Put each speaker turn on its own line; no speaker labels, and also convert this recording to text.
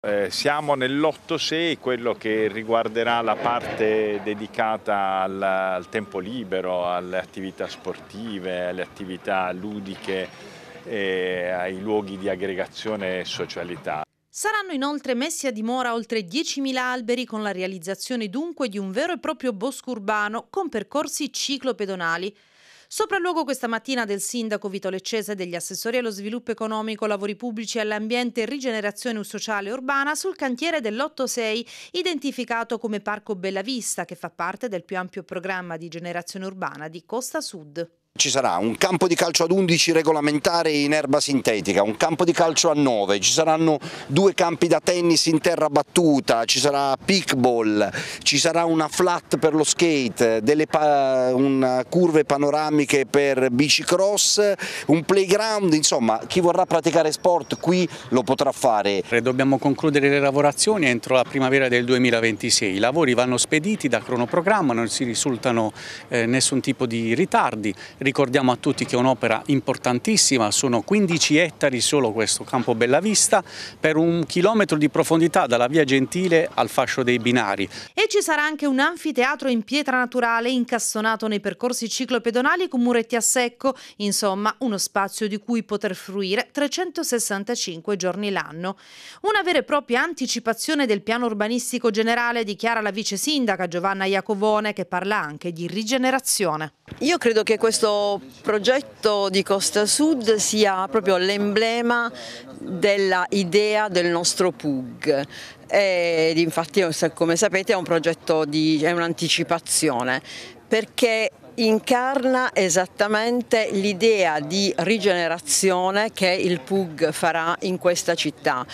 Eh, siamo nell'otto sei, quello che riguarderà la parte dedicata al, al, tempo libero, alle attività sportive, alle attività ludiche e ai luoghi di aggregazione e socialità.
Saranno inoltre messi a dimora oltre 10.000 alberi con la realizzazione dunque di un vero e proprio bosco urbano con percorsi ciclopedonali. Sopralluogo questa mattina del sindaco Vito Leccese degli assessori allo sviluppo economico, lavori pubblici, all'ambiente e rigenerazione sociale urbana sul cantiere dell'8-6, identificato come Parco Bellavista, che fa parte del più ampio programma di generazione urbana di Costa Sud.
Ci sarà un campo di calcio ad 11 regolamentare in erba sintetica, un campo di calcio a 9, ci saranno due campi da tennis in terra battuta, ci sarà pickball, ci sarà una flat per lo skate, delle pa curve panoramiche per bicicross, un playground, insomma chi vorrà praticare sport qui lo potrà fare.
Dobbiamo concludere le lavorazioni entro la primavera del 2026, i lavori vanno spediti da cronoprogramma, non si risultano eh, nessun tipo di ritardi ricordiamo a tutti che è un'opera importantissima, sono 15 ettari solo questo campo Bellavista per un chilometro di profondità dalla via Gentile al fascio dei binari.
E ci sarà anche un anfiteatro in pietra naturale incassonato nei percorsi ciclopedonali con muretti a secco, insomma uno spazio di cui poter fruire 365 giorni l'anno. Una vera e propria anticipazione del piano urbanistico generale dichiara la vice sindaca Giovanna Iacovone che parla anche di rigenerazione.
Io credo che questo questo progetto di Costa Sud sia proprio l'emblema della idea del nostro PUG. Ed infatti eh, come sapete è un progetto di è un'anticipazione perché incarna esattamente l'idea di rigenerazione che il PUG farà in questa città